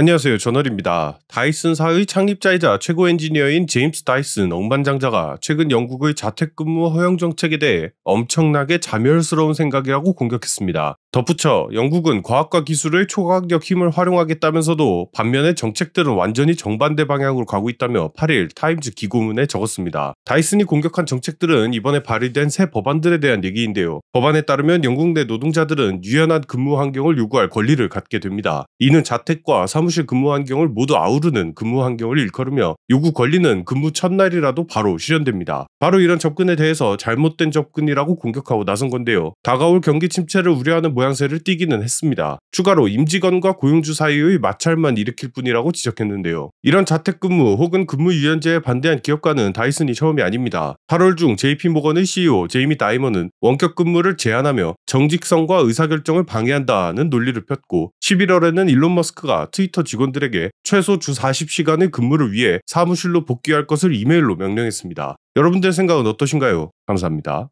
안녕하세요. 저널입니다. 다이슨사의 창립자이자 최고 엔지니어인 제임스 다이슨 억만장자가 최근 영국의 자택근무 허용 정책에 대해 엄청나게 자멸스러운 생각이라고 공격했습니다. 덧붙여 영국은 과학과 기술을 초강력 힘을 활용하겠다면서도 반면에 정책들은 완전히 정반대 방향으로 가고 있다며 8일 타임즈 기고문에 적었습니다. 다이슨이 공격한 정책들은 이번에 발의된 새 법안들에 대한 얘기인데요. 법안에 따르면 영국 내 노동자들은 유연한 근무 환경을 요구할 권리를 갖게 됩니다. 이는 자택과 사무실 근무 환경을 모두 아우르는 근무 환경을 일컬으며 요구 권리는 근무 첫날이라도 바로 실현됩니다. 바로 이런 접근에 대해서 잘못된 접근이라고 공격하고 나선 건데요. 다가올 경기 침체를 우려하는 모양새를 띠기는 했습니다. 추가로 임직원과 고용주 사이의 마찰만 일으킬 뿐이라고 지적했는데요. 이런 자택근무 혹은 근무 유연제에 반대한 기업가는 다이슨이 처음이 아닙니다. 8월 중 JP모건의 CEO 제이미 다이먼은 원격 근무를 제한하며 정직성과 의사결정을 방해한다는 논리를 폈고 11월에는 일론 머스크가 트위터 직원들에게 최소 주 40시간의 근무를 위해 사무실로 복귀할 것을 이메일로 명령했습니다. 여러분들 의 생각은 어떠신가요? 감사합니다.